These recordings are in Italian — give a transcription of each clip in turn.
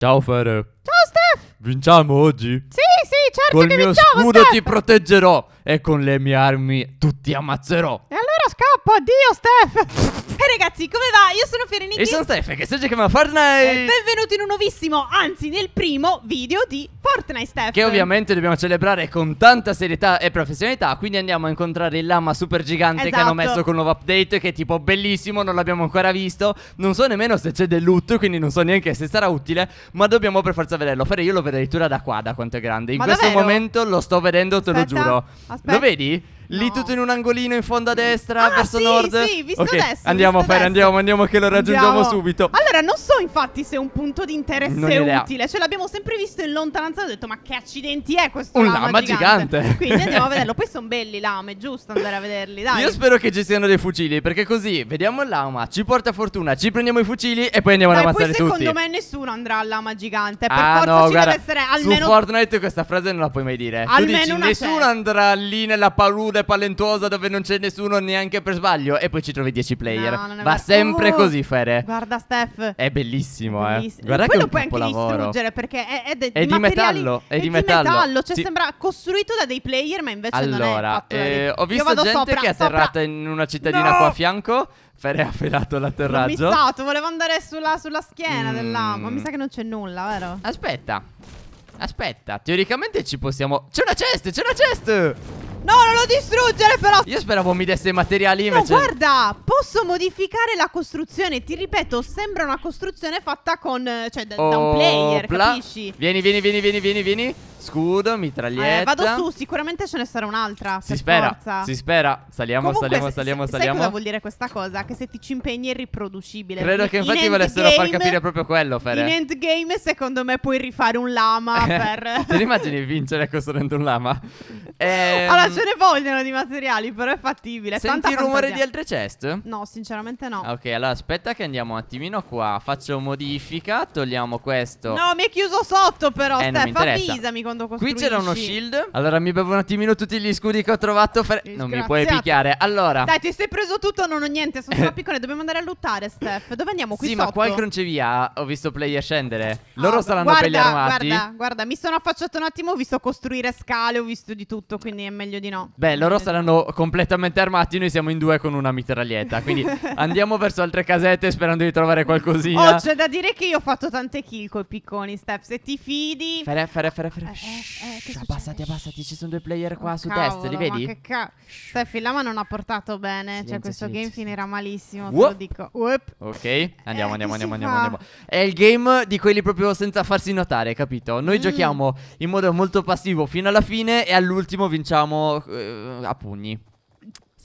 Ciao Fere. Ciao Steph. Vinciamo oggi? Sì, sì, certo Col che vinciamo. Col mio scudo Steph. ti proteggerò e con le mie armi tutti ammazzerò. E allora scappo, addio Steph. E eh, ragazzi, come va? Io sono Ferenicchi. E sono Steph, che sto giocando a Fortnite. E eh, benvenuti in un nuovissimo, anzi nel primo video di Fortnite, Steph Che ovviamente dobbiamo celebrare con tanta serietà e professionalità. Quindi andiamo a incontrare il lama super gigante esatto. che hanno esatto. messo con il nuovo update. Che è tipo bellissimo, non l'abbiamo ancora visto. Non so nemmeno se c'è del loot, quindi non so neanche se sarà utile. Ma dobbiamo per forza vederlo. Fere, io lo vedo addirittura da qua, da quanto è grande. In ma questo davvero? momento lo sto vedendo, te aspetta, lo giuro. Aspetta. Lo vedi? Lì tutto in un angolino in fondo a ah, destra, ah, verso sì, nord. Sì, visto okay. adesso. Andiamo, visto Fer, andiamo, andiamo che lo raggiungiamo andiamo. subito. Allora, non so infatti se è un punto di interesse è utile. Cioè, l'abbiamo sempre visto in lontananza. Ho detto, ma che accidenti è questo? Un lama, lama gigante. gigante. Quindi andiamo a vederlo. Poi sono belli i è giusto andare a vederli. Dai. Io spero che ci siano dei fucili, perché così vediamo il lama, ci porta fortuna, ci prendiamo i fucili e poi andiamo Dai, ad ammazzare poi tutti. secondo me nessuno andrà al lama gigante. Per ah, forza no, ci guarda, deve essere almeno. Su Fortnite questa frase non la puoi mai dire. Almeno tu dici, nessuno c'è. andrà lì nella palude e palentuosa dove non c'è nessuno neanche per sbaglio e poi ci trovi 10 player. No, Va vero. sempre oh, così, Fere. Guarda, Steph. È bellissimo, eh. è bellissimo. eh. Guarda poi che lo puoi anche distruggere perché è, è, de- è di metallo. È, è di metallo. metallo. Cioè, sì. sembra costruito da dei player, ma invece allora, non è. Allora, eh, ho visto gente sopra, che è atterrata in una cittadina no. qua a fianco. Fere ha filato l'atterraggio. Ho missato, volevo andare sulla, sulla schiena mm. dell'amo. Mi sa che non c'è nulla, vero? Aspetta. Aspetta, teoricamente ci possiamo... C'è una chest, c'è una chest! No, non lo distruggere però Io speravo mi desse i materiali invece No, guarda, posso modificare la costruzione Ti ripeto, sembra una costruzione fatta con, eh, cioè, da, oh, da un oh, player, pla capisci? Vieni, vieni, vieni, vieni, vieni, vieni Scudo, mitraglietta. Eh, vado su, sicuramente ce ne sarà un'altra. Si spera, forza. si spera. Saliamo, Comunque, saliamo, saliamo, sai saliamo. cosa vuol dire questa cosa? Che se ti ci impegni è riproducibile. Credo che infatti in volessero far capire proprio quello, Fere. In endgame secondo me puoi rifare un lama per... Te ne immagini vincere costruendo un lama? Ehm... Allora, ce ne vogliono di materiali, però è fattibile. Senti Tanta il rumore di altre chest? No, sinceramente no. Ok, allora aspetta che andiamo un attimino qua. Faccio modifica, togliamo questo. No, mi è chiuso sotto però, eh, Steph, avvisami quando costruisci Qui c'era uno shield Allora mi bevo un attimino tutti gli scudi che ho trovato per... Non mi puoi picchiare Allora Dai ti sei preso tutto Non ho niente Sono solo piccone Dobbiamo andare a lottare Steph Dove andiamo qui Sì sotto? ma qua il crocevia Ho visto player scendere ah, Loro ah, saranno guarda, belli armati Guarda guarda Mi sono affacciato un attimo Ho visto costruire scale Ho visto di tutto Quindi è meglio di no Beh loro saranno completamente armati Noi siamo in due con una mitraglietta Quindi andiamo verso altre casette Sperando di trovare qualcosina Oh c'è da dire che io ho fatto tante kill con i picconi, Steph Se ti fidi Fere, fere, fere, fere. Eh, eh, eh, abbassati, abbassati, ci sono due player oh, qua oh, su cavolo, destra, li vedi? Ma che ca- Steffi, la non ha portato bene, cioè, silenzio, cioè questo silenzio, game silenzio. finirà malissimo, Whoop. te lo dico. Whoop. Ok, eh, andiamo, andiamo, andiamo, andiamo, andiamo, È il game di quelli proprio senza farsi notare, capito? Noi mm. giochiamo in modo molto passivo fino alla fine e all'ultimo vinciamo eh, a pugni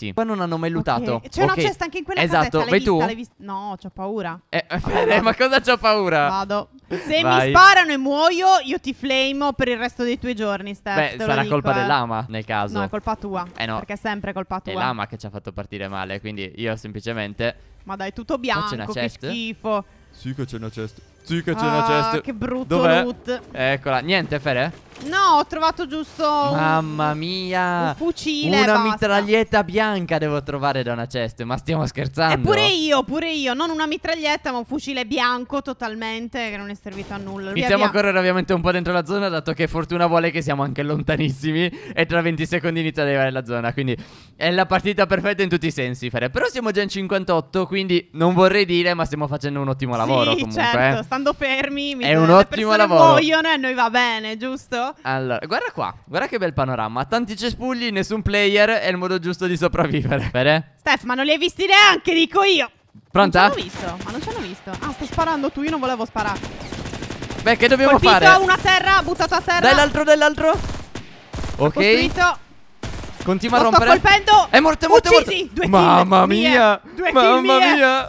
visti. Poi non hanno mai lutato. Okay. C'è okay. una cesta anche in quella esatto. casetta. Esatto, vai vista, tu. No, ho paura. Eh, allora. ma cosa c'ho paura? Vado. Se vai. mi sparano e muoio, io ti flamo per il resto dei tuoi giorni, Steph. Beh, sarà dico, colpa eh. dell'ama nel caso. No, è colpa tua. Eh no. Perché è sempre colpa tua. È l'ama che ci ha fatto partire male, quindi io semplicemente... Ma dai, tutto bianco, c'è che schifo. Sì che c'è una cesta. Sì che c'è ah, una chest che brutto Dov'è? loot Eccola Niente Fede? No ho trovato giusto Mamma mia Un fucile Una basta. mitraglietta bianca devo trovare da una cesta. Ma stiamo scherzando Eppure eh, io Pure io Non una mitraglietta ma un fucile bianco totalmente Che non è servito a nulla Iniziamo a correre ovviamente un po' dentro la zona Dato che fortuna vuole che siamo anche lontanissimi E tra 20 secondi inizia ad arrivare la zona Quindi è la partita perfetta in tutti i sensi Fede Però siamo già in 58 Quindi non vorrei dire ma stiamo facendo un ottimo lavoro sì, comunque eh. certo, eh stando fermi. Mi è un ottimo lavoro. muoiono e noi va bene, giusto? Allora, guarda qua, guarda che bel panorama. Tanti cespugli, nessun player, è il modo giusto di sopravvivere. Bene? Steph, ma non li hai visti neanche, dico io. Pronta? Non ci hanno visto, ma non ci hanno visto. Ah, sto sparando tu, io non volevo sparare. Beh, che dobbiamo Colpito, fare? Colpito, una terra, buttato a terra. Dell'altro, dell'altro. Ok. Costruito. Continua a rompere. Sto colpendo. È morto, è morto, è morto. Due Mamma mia. Due Mamma mia. mia.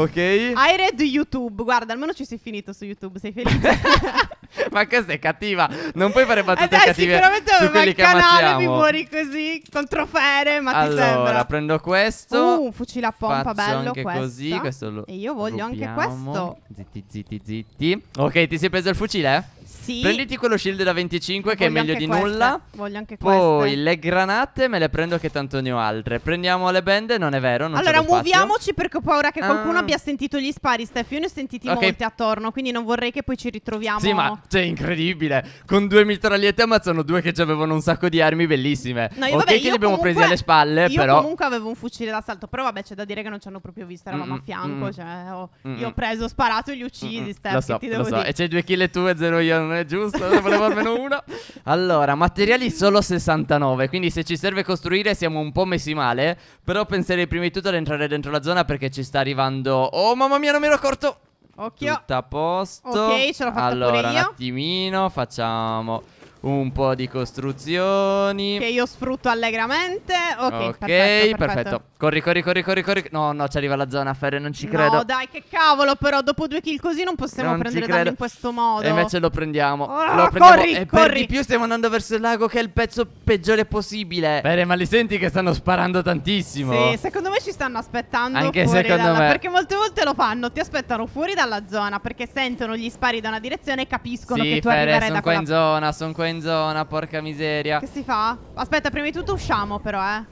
Ok. Ired YouTube. Guarda, almeno ci sei finito su YouTube. Sei felice. ma questa è cattiva. Non puoi fare battute eh, cattive. Sicuramente su quelli il che canale ammazziamo. mi muori così. Con trofere. Ma allora, ti sembra. prendo questo. Uh, un fucile a pompa. bello. Anche questa. così. Questo lo e io voglio rubiamo. anche questo. Zitti, zitti, zitti. Ok, ti sei preso il fucile? Eh? Sì. Prenditi quello shield da 25 che è meglio di questa. nulla. Voglio anche questo. Poi le granate me le prendo che tanto ne ho altre. Prendiamo le bende, non è vero. Non allora, muoviamoci perché ho paura che qualcuno ah. abbia sentito gli spari, Steph. Io ne ho sentiti okay. molti attorno, quindi non vorrei che poi ci ritroviamo. Sì, ma c'è cioè, incredibile. Con due mitragliette ammazzano due che già avevano un sacco di armi bellissime. No, io, ok, vabbè, che li abbiamo comunque, presi alle spalle, io però. comunque avevo un fucile d'assalto, però vabbè, c'è da dire che non ci hanno proprio visto. Eravamo mm -mm, a fianco. cioè, oh, io ho preso, sparato e li ho uccisi, Steph. Lo so, lo so. E c'è due kill e tu e zero io. Non è è giusto, ne volevo almeno uno. Allora, materiali solo 69, quindi se ci serve costruire siamo un po' messi male, però penserei prima di tutto ad entrare dentro la zona perché ci sta arrivando... Oh mamma mia, non mi ero accorto! Occhio. Tutto a posto. Ok, ce l'ho fatta allora, un attimino, facciamo un po' di costruzioni. Che io sfrutto allegramente. Ok, okay perfetto. perfetto. Corri, corri, corri, corri, corri. No, no, ci arriva la zona, Ferre, non ci credo. No, dai, che cavolo, però dopo due kill così non possiamo non prendere danni in questo modo. E invece lo prendiamo. Oh, lo prendiamo. Corri, e corri. per di più stiamo andando verso il lago che è il pezzo peggiore possibile. Bene, ma li senti che stanno sparando tantissimo? Sì, secondo me ci stanno aspettando Anche secondo dalla... me. Perché molte volte lo fanno, ti aspettano fuori dalla zona perché sentono gli spari da una direzione e capiscono sì, che tu Ferre, arriverai son da quella... Sì, sono qua in zona, sono qua in zona, porca miseria. Che si fa? Aspetta, prima di tutto usciamo però, eh.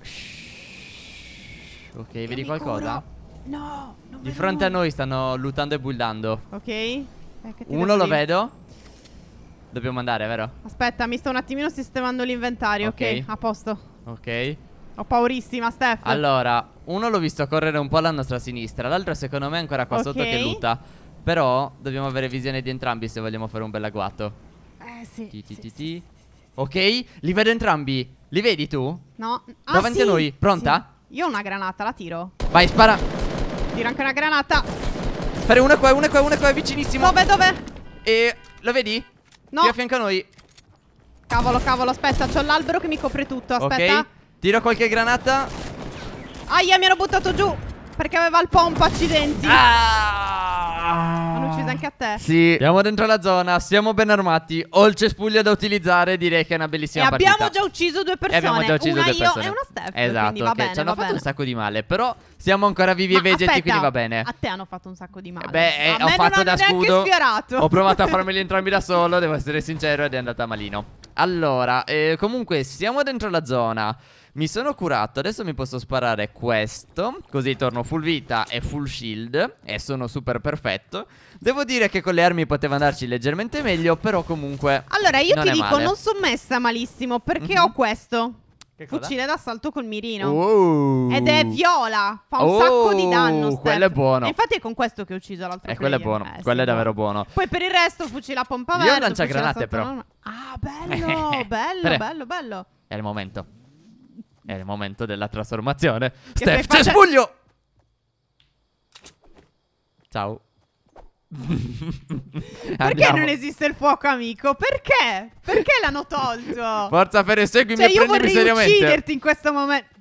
Shh. Ok, vedi qualcosa? Curo. No, Di fronte nulla. a noi stanno lootando e buildando. Ok. Eh, Uno lo vedo. Dobbiamo andare, vero? Aspetta, mi sto un attimino sistemando l'inventario. Okay. ok, a posto. Ok. Ho paurissima, Steph. Allora, uno l'ho visto correre un po' alla nostra sinistra, l'altro secondo me è ancora qua okay. sotto che luta. Però dobbiamo avere visione di entrambi se vogliamo fare un bel agguato. Eh sì. Ti, ti, sì, ti, sì, sì. Ok, li vedo entrambi. Li vedi tu? No. Ah, Davanti a noi, pronta? Io ho una granata, la tiro. Vai, spara. Tiro anche una granata. Fare una qua, una qua, una qua, vicinissimo. Dove, dove? E lo vedi? No. Qui a fianco a noi. Cavolo, cavolo, aspetta, c'ho l'albero che mi copre tutto, aspetta. Ok, tiro qualche granata. Aia, mi ero buttato giù perché aveva il pompa, accidenti. Ah! anche a te. Sì, siamo dentro la zona, siamo ben armati. Ho il cespuglio da utilizzare, direi che è una bellissima e partita. abbiamo già ucciso due persone. E abbiamo già ucciso una due io persone. e una Steph. Esatto, che okay. ci hanno fatto bene. un sacco di male, però siamo ancora vivi Ma e vegeti, aspetta, quindi va bene. A te hanno fatto un sacco di male. Beh, eh, ho fatto da scudo. Sfiorato. Ho provato a farmeli entrambi da solo, devo essere sincero, ed è andata malino. Allora, eh, comunque siamo dentro la zona. Mi sono curato, adesso mi posso sparare questo Così torno full vita e full shield E sono super perfetto Devo dire che con le armi poteva andarci leggermente meglio Però comunque Allora io ti dico, male. non sono messa malissimo Perché mm -hmm. ho questo Fucile d'assalto col mirino oh. Ed è viola Fa un oh. sacco di oh, danno Steph. Quello è buono e Infatti è con questo che ho ucciso l'altro Eh quello è buono eh, Quello sì. è davvero buono Poi per il resto fucile a pompa verde Io lancio granate però Ah bello Bello bello bello È il momento è il momento della trasformazione. Che Steph fatta... Cespuglio! Ciao. Perché non esiste il fuoco, amico? Perché? Perché l'hanno tolto? Forza, Fere, seguimi cioè, e prendimi seriamente. io vorrei ucciderti in questo momento.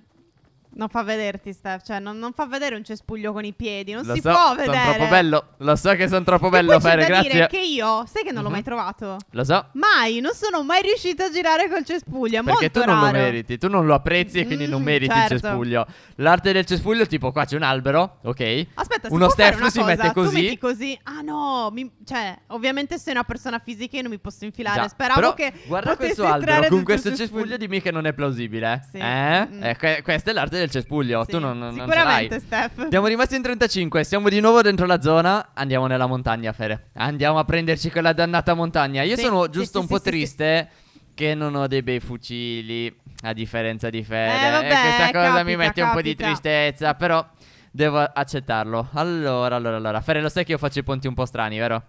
Non fa vederti, Steph. Cioè, non, non, fa vedere un cespuglio con i piedi. Non lo si so, può vedere. Sono troppo bello. Lo so che sono troppo bello, Fere. Grazie. Dire che io, sai che non uh -huh. l'ho mai mhm. trovato. Lo so. Mai. Non sono mai riuscito a girare col cespuglio. È Perché tu raro. non lo meriti. Tu non lo apprezzi e quindi mm, non meriti certo. il cespuglio. L'arte del cespuglio, tipo, qua c'è un albero. Ok. Aspetta, uno Steph si cosa? mette così. Tu metti così. Ah, no. Mi, cioè, ovviamente, sei una persona fisica e non mi posso infilare. Già. Speravo Però, che. Guarda questo albero. Con questo cespuglio, dimmi che non è plausibile. Sì. Eh? Mm. eh que questa è l'arte del del cespuglio. Sì, tu non, non Sicuramente, non Steph. Siamo rimasti in 35. Siamo di nuovo dentro la zona. Andiamo nella montagna, Fere. Andiamo a prenderci quella dannata montagna. Io sì, sono giusto un po' triste che non ho dei bei fucili. A differenza di Fere. Eh, vabbè, e questa cosa capita, mi mette capita. un po' di tristezza. Però devo accettarlo. Allora, allora, allora. Fere, lo sai che io faccio i ponti un po' strani, vero?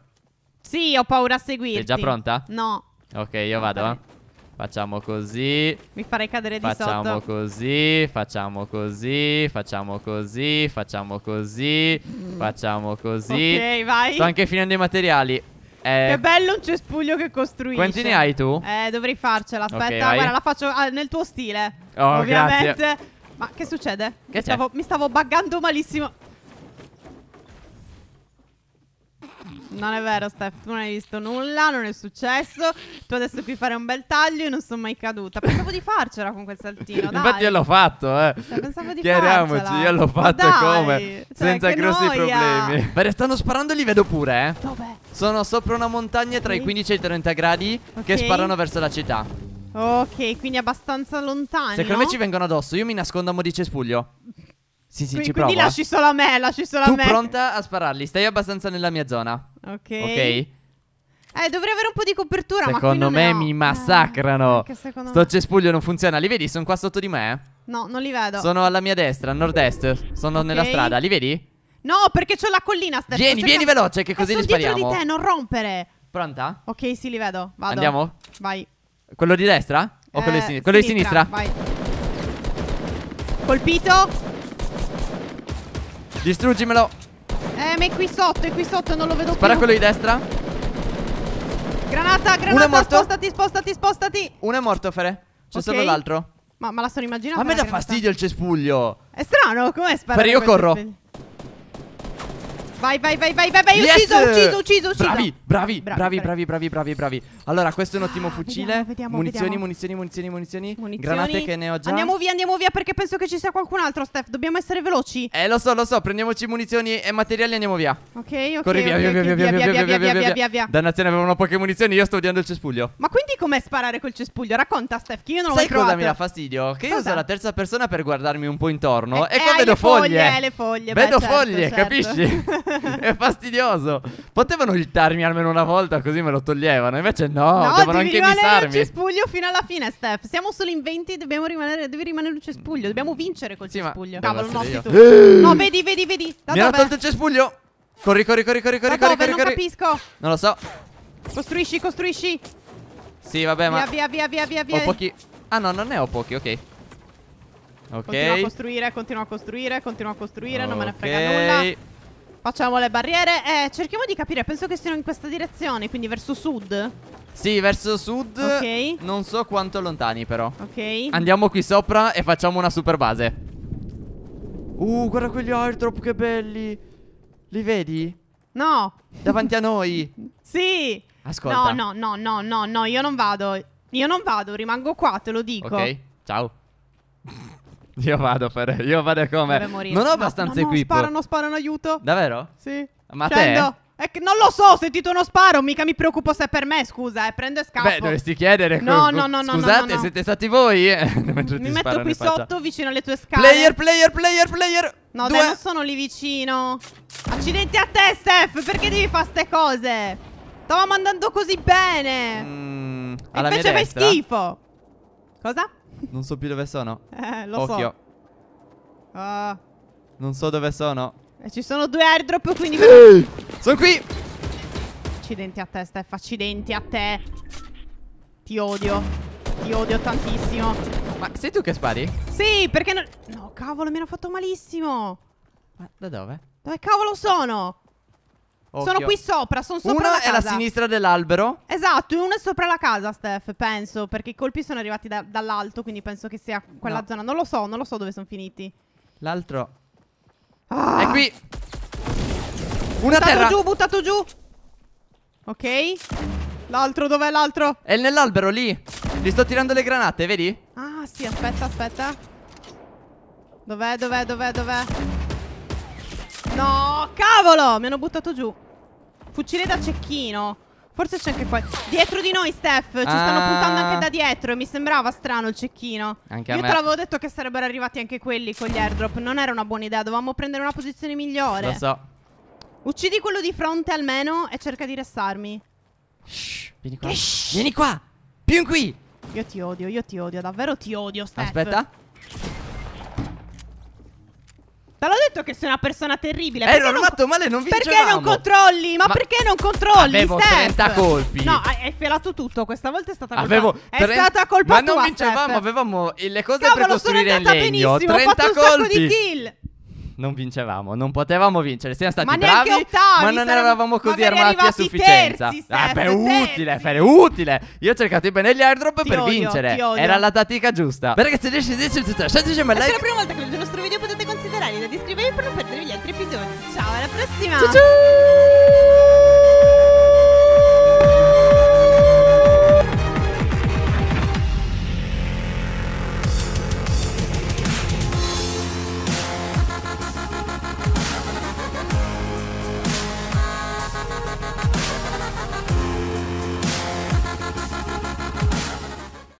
Sì, ho paura a seguirti. Sei già pronta? No. Ok, io vado. Eh. Facciamo così. Mi farei cadere di facciamo sotto. Così, facciamo così, facciamo così, facciamo così, facciamo così. Ok, vai. Sto anche finendo i materiali. Eh, che bello un cespuglio che costruisci. Quanti ne hai tu? Eh, dovrei farcela. Aspetta, okay, guarda, la faccio ah, nel tuo stile. Oh, ovviamente. Grazie. Ma che succede? Che mi, stavo, mi, stavo, buggando malissimo. Non è vero, Steph, tu non hai visto nulla, non è successo. Tu adesso qui fare un bel taglio, io non sono mai caduta. Pensavo di farcela con quel saltino. Dai. Infatti, io l'ho fatto, eh. Cioè, pensavo di Chiariamoci, farcela. io l'ho fatto dai. come? Cioè, senza grossi noia. problemi. Beh, stanno sparando e li vedo pure, eh. Dov'è? Sono sopra una montagna tra i 15 e i 30 gradi okay. che sparano verso la città. Ok, quindi abbastanza lontani. Secondo me ci vengono addosso. Io mi nascondo a mo' di cespuglio. Sì, sì, Qui, ci quindi provo. lasci solo a me, lasci solo tu a me. pronta a spararli, stai abbastanza nella mia zona. Ok. Ok. Eh, dovrei avere un po' di copertura, secondo ma me mi eh, massacrano. Eh, Sto me... cespuglio non funziona, li vedi? Sono qua sotto di me? Eh? No, non li vedo. Sono alla mia destra, a nord-est. Sono okay. nella strada, li vedi? No, perché c'ho la collina sterza. Vieni, cercando... vieni veloce che eh, così eh, li spariamo. Sono dietro di te, non rompere. Pronta? Ok, sì, li vedo. Vado. Andiamo? Vai. Quello di destra? O eh, quello di sinistra? Quello sinistra, di sinistra. Vai. Colpito. Distruggimelo. Eh, ma è qui sotto, è qui sotto, non lo vedo Spara più. Spara quello di destra. Granata, granata, Uno è morto. spostati, spostati, spostati. Uno è morto, Fere. C'è okay. solo l'altro. Ma, ma, la sono immaginata. A me dà fastidio il cespuglio. È strano, com'è sparare? Fere, io corro. Vai, vai, vai, vai, vai, vai, yes. ucciso, ucciso, ucciso, ucciso. Bravi. Bravi, bravi, bravi, bravi, bravi, bravi. Allora, questo è un ottimo fucile. munizioni, munizioni, munizioni, munizioni, Granate che ne ho già. Andiamo via, andiamo via perché penso che ci sia qualcun altro, Steph. Dobbiamo essere veloci. Eh, lo so, lo so. Prendiamoci munizioni e materiali e andiamo via. Ok, ok. Corri via, via, via, via, via, via, via, via, via, via. Dannazione, avevano poche munizioni. Io sto odiando il cespuglio. Ma quindi com'è sparare col cespuglio? Racconta, Steph, che io non lo so. Sai cosa mi dà fastidio? Che io uso la terza persona per guardarmi un po' intorno. E qua vedo foglie. Vedo foglie, capisci? È fastidioso. Potevano iltarmi almeno almeno una volta così me lo toglievano. Invece no, no devono anche visarmi. No, cespuglio fino alla fine, Steph. Siamo solo in 20 dobbiamo rimanere, devi rimanere un cespuglio. Dobbiamo vincere col sì, cespuglio. Cavolo, no, sei tu. No, vedi, vedi, vedi. Da Mi hanno tolto il cespuglio. Corri, corri, corri, corri, corri, corri, corri. Non corri. capisco. Non lo so. Costruisci, costruisci. Sì, vabbè, ma... Via, via, via, via, via. Ho pochi... Ah, no, non ne ho pochi, ok. Ok. Continua a costruire, continua a costruire, continua a costruire, okay. non me ne frega nulla. Facciamo le barriere. Eh, cerchiamo di capire. Penso che siano in questa direzione, quindi verso sud. Sì, verso sud. Ok. Non so quanto lontani, però. Ok. Andiamo qui sopra e facciamo una super base. Uh, guarda quegli airdrop, che belli. Li vedi? No. Davanti a noi. sì. Ascolta. No, no, no, no, no, no, io non vado. Io non vado, rimango qua, te lo dico. Ok, ciao. Io vado per. Io vado come. Non ho abbastanza no, no, equipo. Sparano, sparano, aiuto. Davvero? Sì. Ma Scendo. te? È che non lo so, ho sentito uno sparo, mica mi preoccupo se è per me, scusa, eh, prendo e scappo. Beh, dovresti chiedere. No, no, no, no. Scusate, no, no. siete stati voi. Eh? mi metto qui sotto, vicino alle tue scale. Player, player, player, player. No, Due. dai, non sono lì vicino. Accidenti a te, Steph, perché devi fare ste cose? Stavamo andando così bene. Mm, alla invece fai schifo. Cosa? Non so più dove sono. Eh, lo Occhio. so. Uh. Ah. Non so dove sono. E eh, ci sono due airdrop, quindi... Eh. sono qui! Accidenti a te, Steph, accidenti a te. Ti odio. Ti odio tantissimo. Ma sei tu che spari? Sì, perché No, No, cavolo, mi hanno fatto malissimo. Ma da dove? Dove cavolo sono? Occhio. Sono qui sopra, sono sopra una la casa. Una è la sinistra dell'albero. Esatto, una è sopra la casa, Steph, penso, perché i colpi sono arrivati da, dall'alto, quindi penso che sia quella no. zona. Non lo so, non lo so dove sono finiti. L'altro ah. è qui. Una buttato terra. giù, buttato giù. Ok. L'altro, dov'è l'altro? È nell'albero lì. Gli sto tirando le granate, vedi? Ah, sì, aspetta, aspetta. Dov'è, dov'è, dov'è, dov'è? Cavolo, mi hanno buttato giù. Fucile da cecchino. Forse c'è anche qua. Dietro di noi, Steph. Ci ah. stanno puntando anche da dietro. mi sembrava strano il cecchino. Anche Io te l'avevo detto che sarebbero arrivati anche quelli con gli airdrop. Non era una buona idea. Dovevamo prendere una posizione migliore. Lo so. Uccidi quello di fronte almeno e cerca di restarmi. Shh, vieni qua. Shh. Vieni qua. Più in qui. Io ti odio, io ti odio. Davvero ti odio, Steph. Aspetta. Te l'ho detto che sei una persona terribile. Eh, l'ho fatto male, non vincevamo. Perché non controlli? Ma, Ma perché non controlli? Avevo Steph? 30 colpi. No, hai felato tutto. Questa volta è stata colpa. Avevo è tre... stata colpa Ma tua. Ma non vincevamo, Steph. avevamo le cose Cavolo, per costruire il legno. 30 colpi. un sacco di kill non vincevamo, non potevamo vincere. Siamo stati ma bravi, ottavi, ma non saremmo... eravamo così armati a sufficienza. Terzi, Steph, ah, beh, utile, fare utile. Io ho cercato i benelli airdrop ti per odio, vincere. Era la tattica giusta. Beh, ragazzi, riesci a dirci tutto. un bel like. Se è la prima volta che vedete il nostro video potete considerare di iscrivervi per non perdere gli altri episodi. Ciao, alla prossima. Ciao ciao.